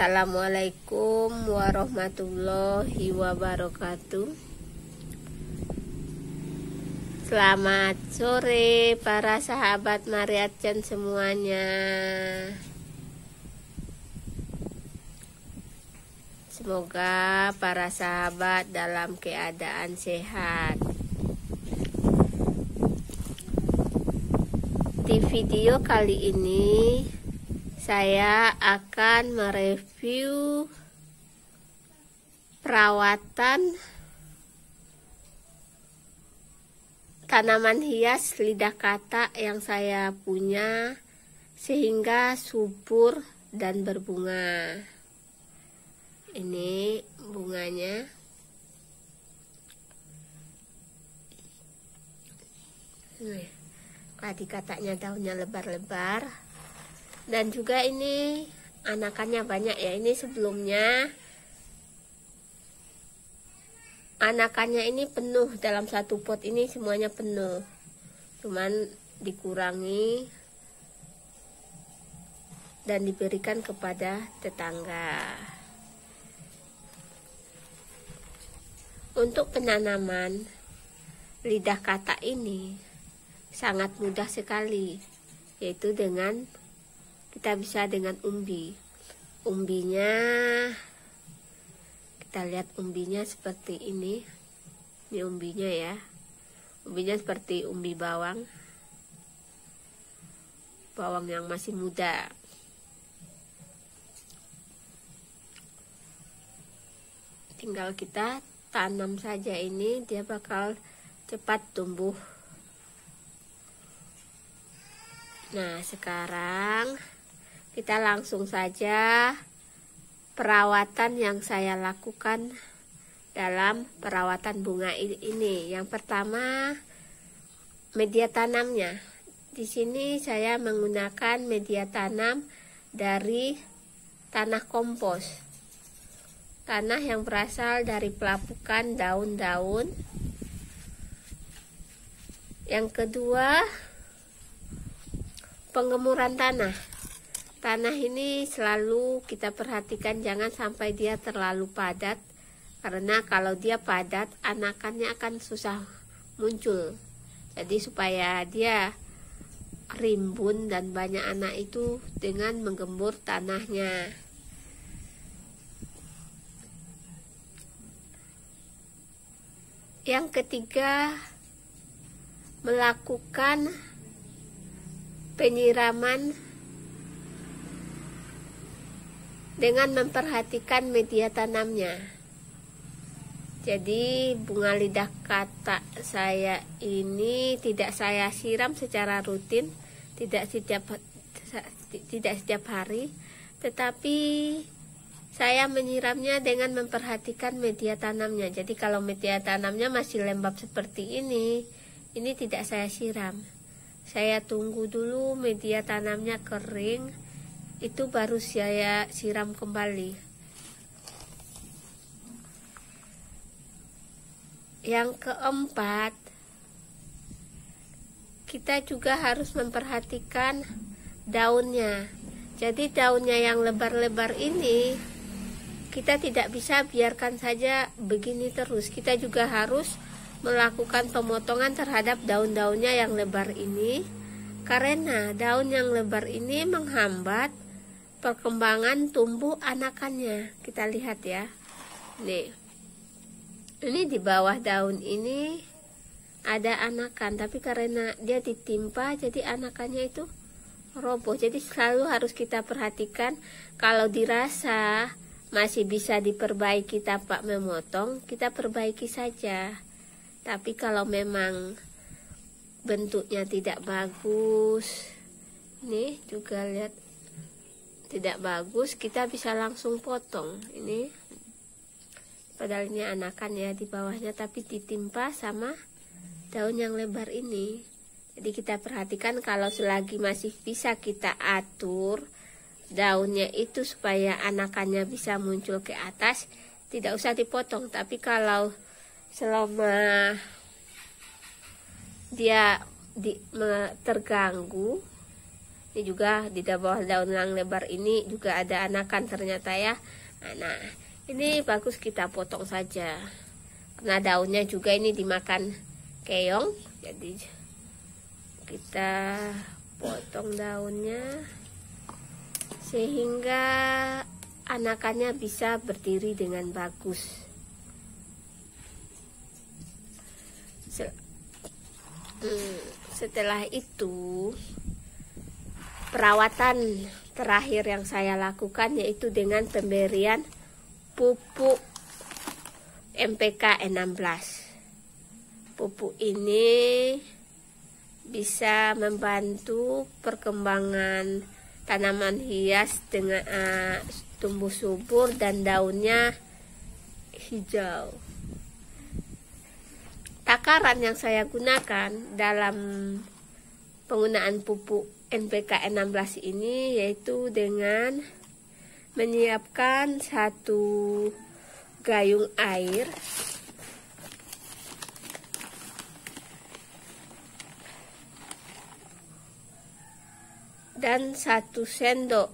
Assalamualaikum warahmatullahi wabarakatuh Selamat sore para sahabat Mariatjan semuanya Semoga para sahabat dalam keadaan sehat Di video kali ini saya akan mereview perawatan tanaman hias lidah kata yang saya punya sehingga subur dan berbunga ini bunganya Nah, tadi katanya daunnya lebar-lebar dan juga ini anakannya banyak ya ini sebelumnya anakannya ini penuh dalam satu pot ini semuanya penuh cuman dikurangi dan diberikan kepada tetangga untuk penanaman lidah kata ini sangat mudah sekali yaitu dengan kita bisa dengan umbi umbinya kita lihat umbinya seperti ini ini umbinya ya umbinya seperti umbi bawang bawang yang masih muda tinggal kita tanam saja ini dia bakal cepat tumbuh nah sekarang kita langsung saja perawatan yang saya lakukan dalam perawatan bunga ini. Yang pertama media tanamnya. Di sini saya menggunakan media tanam dari tanah kompos. Tanah yang berasal dari pelapukan daun-daun. Yang kedua, pengemuran tanah. Tanah ini selalu kita perhatikan jangan sampai dia terlalu padat karena kalau dia padat anakannya akan susah muncul. Jadi supaya dia rimbun dan banyak anak itu dengan menggembur tanahnya. Yang ketiga, melakukan penyiraman dengan memperhatikan media tanamnya. Jadi bunga lidah kata saya ini tidak saya siram secara rutin, tidak setiap tidak setiap hari, tetapi saya menyiramnya dengan memperhatikan media tanamnya. Jadi kalau media tanamnya masih lembab seperti ini, ini tidak saya siram. Saya tunggu dulu media tanamnya kering itu baru saya siram kembali yang keempat kita juga harus memperhatikan daunnya jadi daunnya yang lebar-lebar ini kita tidak bisa biarkan saja begini terus kita juga harus melakukan pemotongan terhadap daun-daunnya yang lebar ini karena daun yang lebar ini menghambat perkembangan tumbuh anakannya kita lihat ya nih ini di bawah daun ini ada anakan tapi karena dia ditimpa jadi anakannya itu roboh jadi selalu harus kita perhatikan kalau dirasa masih bisa diperbaiki tapak memotong kita perbaiki saja tapi kalau memang bentuknya tidak bagus nih juga lihat tidak bagus kita bisa langsung potong ini padahal ini anakan ya di bawahnya tapi ditimpa sama daun yang lebar ini jadi kita perhatikan kalau selagi masih bisa kita atur daunnya itu supaya anakannya bisa muncul ke atas tidak usah dipotong tapi kalau selama dia di, terganggu ini juga di bawah daun lang lebar ini juga ada anakan ternyata ya nah, nah ini bagus kita potong saja karena daunnya juga ini dimakan keong jadi kita potong daunnya sehingga anakannya bisa berdiri dengan bagus hmm, setelah itu perawatan terakhir yang saya lakukan yaitu dengan pemberian pupuk MPK 16 pupuk ini bisa membantu perkembangan tanaman hias dengan uh, tumbuh subur dan daunnya hijau takaran yang saya gunakan dalam penggunaan pupuk NPKN 16 ini yaitu dengan menyiapkan satu gayung air dan satu sendok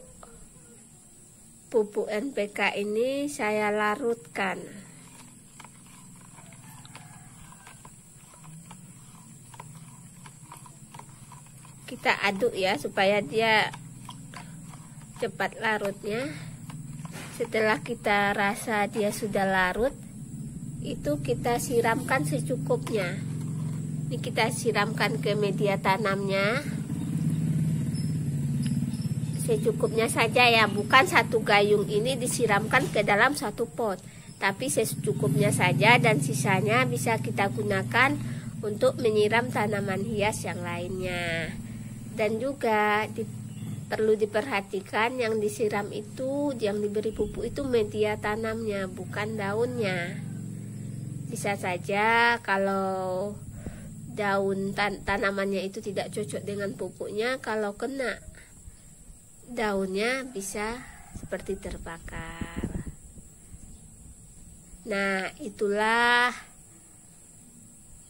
pupuk NPK ini saya larutkan kita aduk ya supaya dia cepat larutnya setelah kita rasa dia sudah larut itu kita siramkan secukupnya ini kita siramkan ke media tanamnya secukupnya saja ya bukan satu gayung ini disiramkan ke dalam satu pot tapi secukupnya saja dan sisanya bisa kita gunakan untuk menyiram tanaman hias yang lainnya dan juga di, perlu diperhatikan yang disiram itu yang diberi pupuk itu media tanamnya bukan daunnya bisa saja kalau daun tan tanamannya itu tidak cocok dengan pupuknya kalau kena daunnya bisa seperti terbakar nah itulah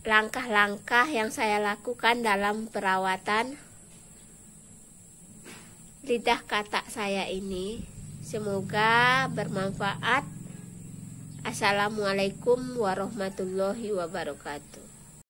langkah-langkah yang saya lakukan dalam perawatan lidah kata saya ini. Semoga bermanfaat. Assalamualaikum warahmatullahi wabarakatuh.